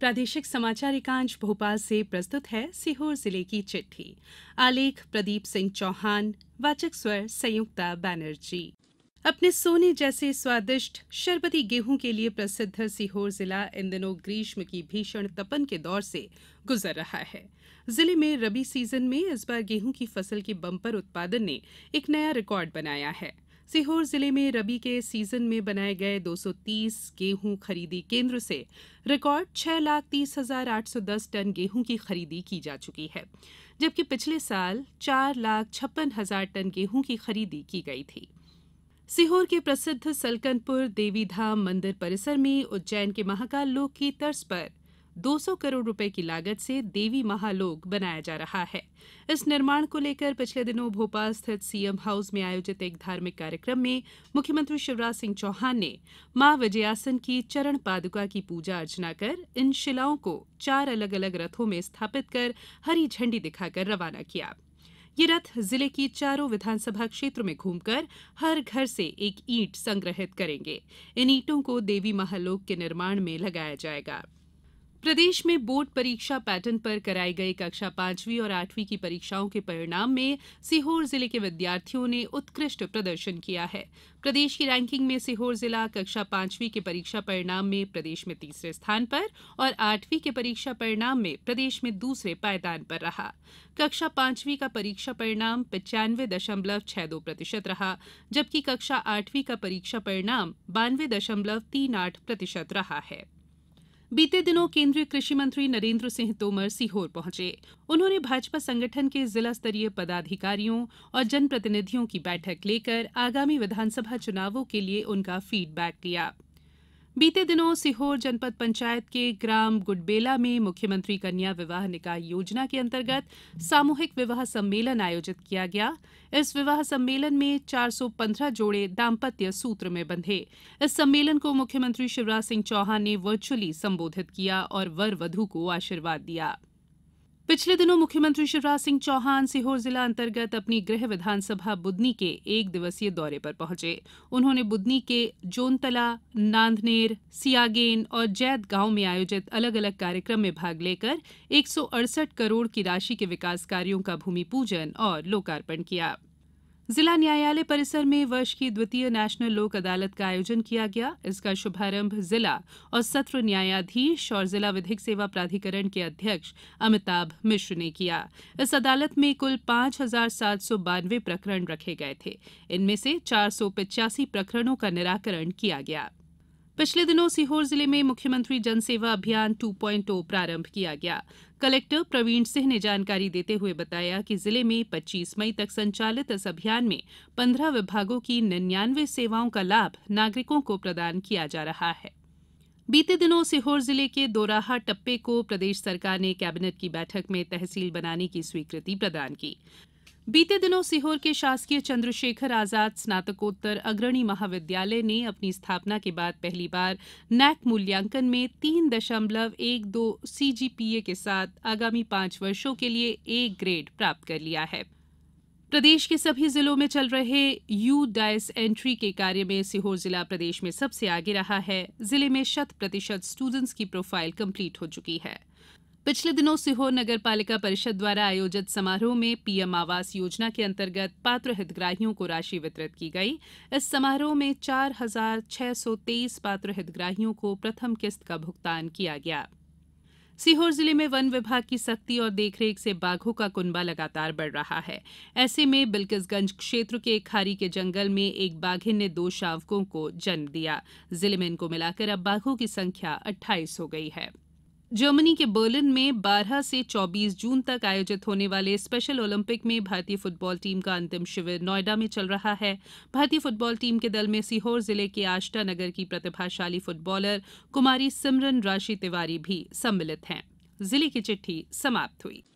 प्रादेशिक समाचार एकांश भोपाल से प्रस्तुत है सीहोर जिले की चिट्ठी आलेख प्रदीप सिंह चौहान वाचक स्वर संयुक्ता बैनर्जी अपने सोने जैसे स्वादिष्ट शरबती गेहूं के लिए प्रसिद्ध सीहोर जिला इन दिनों ग्रीष्म की भीषण तपन के दौर से गुजर रहा है जिले में रबी सीजन में इस बार गेहूं की फसल के बंपर उत्पादन ने एक नया रिकॉर्ड बनाया है सीहोर जिले में रबी के सीजन में बनाए गए 230 गेहूं खरीदी केंद्र से रिकॉर्ड छह लाख तीस हजार आठ सौ दस टन गेहूं की खरीदी की जा चुकी है जबकि पिछले साल चार लाख छप्पन हजार टन गेहूं की खरीदी की गई थी सीहोर के प्रसिद्ध सलकनपुर देवीधाम मंदिर परिसर में उज्जैन के महाकाल लोक की तर्ज पर 200 करोड़ रुपए की लागत से देवी महालोक बनाया जा रहा है इस निर्माण को लेकर पिछले दिनों भोपाल स्थित सीएम हाउस में आयोजित एक धार्मिक कार्यक्रम में मुख्यमंत्री शिवराज सिंह चौहान ने मां विजयासन की चरण पादुका की पूजा अर्चना कर इन शिलाओं को चार अलग अलग रथों में स्थापित कर हरी झंडी दिखाकर रवाना किया ये रथ जिले की चारों विधानसभा क्षेत्र में घूमकर हर घर से एक ईंट संग्रहित करेंगे इन ईंटों को देवी महालोक के निर्माण में लगाया जाएगा प्रदेश में बोर्ड परीक्षा पैटर्न पर कराई गई कक्षा पांचवीं और आठवीं की परीक्षाओं के परिणाम में सीहोर जिले के विद्यार्थियों ने उत्कृष्ट प्रदर्शन किया है प्रदेश की रैंकिंग में सीहोर जिला कक्षा पांचवी के परीक्षा परिणाम में प्रदेश में तीसरे स्थान पर और आठवीं के परीक्षा परिणाम में प्रदेश में दूसरे पायदान पर रहा कक्षा पांचवीं का परीक्षा परिणाम पचानवे दशमलव छह दो प्रतिशत रहा जबकि कक्षा आठवीं का परीक्षा परिणाम बानवे दशमलव तीन आठ प्रतिशत रहा है बीते दिनों केंद्रीय कृषि मंत्री नरेंद्र सिंह तोमर सीहोर पहुंचे उन्होंने भाजपा संगठन के जिला स्तरीय पदाधिकारियों और जनप्रतिनिधियों की बैठक लेकर आगामी विधानसभा चुनावों के लिए उनका फीडबैक लिया बीते दिनों सीहोर जनपद पंचायत के ग्राम गुडबेला में मुख्यमंत्री कन्या विवाह निकाय योजना के अंतर्गत सामूहिक विवाह सम्मेलन आयोजित किया गया इस विवाह सम्मेलन में 415 जोड़े दाम्पत्य सूत्र में बंधे इस सम्मेलन को मुख्यमंत्री शिवराज सिंह चौहान ने वर्चुअली संबोधित किया और वर वधु को आशीर्वाद दिया पिछले दिनों मुख्यमंत्री शिवराज सिंह चौहान सीहोर जिला अंतर्गत अपनी गृह विधानसभा बुदनी के एक दिवसीय दौरे पर पहुंचे उन्होंने बुदनी के जोनतला नांदनेर सियागेन और जैद गांव में आयोजित अलग अलग कार्यक्रम में भाग लेकर एक करोड़ की राशि के विकास कार्यो का भूमि पूजन और लोकार्पण किया जिला न्यायालय परिसर में वर्ष की द्वितीय नेशनल लोक अदालत का आयोजन किया गया इसका शुभारंभ जिला और सत्र न्यायाधीश और जिला विधिक सेवा प्राधिकरण के अध्यक्ष अमिताभ मिश्र ने किया इस अदालत में कुल पांच हजार सात सौ बानवे प्रकरण रखे गए थे इनमें से चार सौ पिचासी प्रकरणों का निराकरण किया गया पिछले दिनों सीहोर जिले में मुख्यमंत्री जनसेवा अभियान 2.0 प्रारंभ किया गया कलेक्टर प्रवीण सिंह ने जानकारी देते हुए बताया कि जिले में 25 मई तक संचालित इस अभियान में 15 विभागों की निन्यानवे सेवाओं का लाभ नागरिकों को प्रदान किया जा रहा है बीते दिनों सीहोर जिले के दोराहा टप्पे को प्रदेश सरकार ने कैबिनेट की बैठक में तहसील बनाने की स्वीकृति प्रदान की बीते दिनों सीहोर के शासकीय चंद्रशेखर आजाद स्नातकोत्तर अग्रणी महाविद्यालय ने अपनी स्थापना के बाद पहली बार नैक मूल्यांकन में तीन दशमलव एक दो सीजीपीए के साथ आगामी पांच वर्षों के लिए एक ग्रेड प्राप्त कर लिया है प्रदेश के सभी जिलों में चल रहे यू डाइस एंट्री के कार्य में सीहोर जिला प्रदेश में सबसे आगे रहा है जिले में शत प्रतिशत स्टूडेंट्स की प्रोफाइल कंप्लीट हो चुकी है पिछले दिनों सीहोर नगर पालिका परिषद द्वारा आयोजित समारोह में पीएम आवास योजना के अंतर्गत पात्र हितग्राहियों को राशि वितरित की गई इस समारोह में चार हजार छह सौ तेईस पात्र हितग्राहियों को प्रथम किस्त का भुगतान किया गया सीहोर जिले में वन विभाग की सख्ती और देखरेख से बाघों का कुनबा लगातार बढ़ रहा है ऐसे में बिल्किसगंज क्षेत्र के खारी के जंगल में एक बाघिन ने दो शावकों को जन्म दिया जिले में इनको मिलाकर अब बाघों की संख्या 28 हो गई है जर्मनी के बर्लिन में 12 से 24 जून तक आयोजित होने वाले स्पेशल ओलंपिक में भारतीय फुटबॉल टीम का अंतिम शिविर नोएडा में चल रहा है भारतीय फुटबॉल टीम के दल में सीहोर जिले के आष्टा नगर की प्रतिभाशाली फुटबॉलर कुमारी सिमरन राशि तिवारी भी सम्मिलित हैं जिले की चिट्ठी समाप्त हुई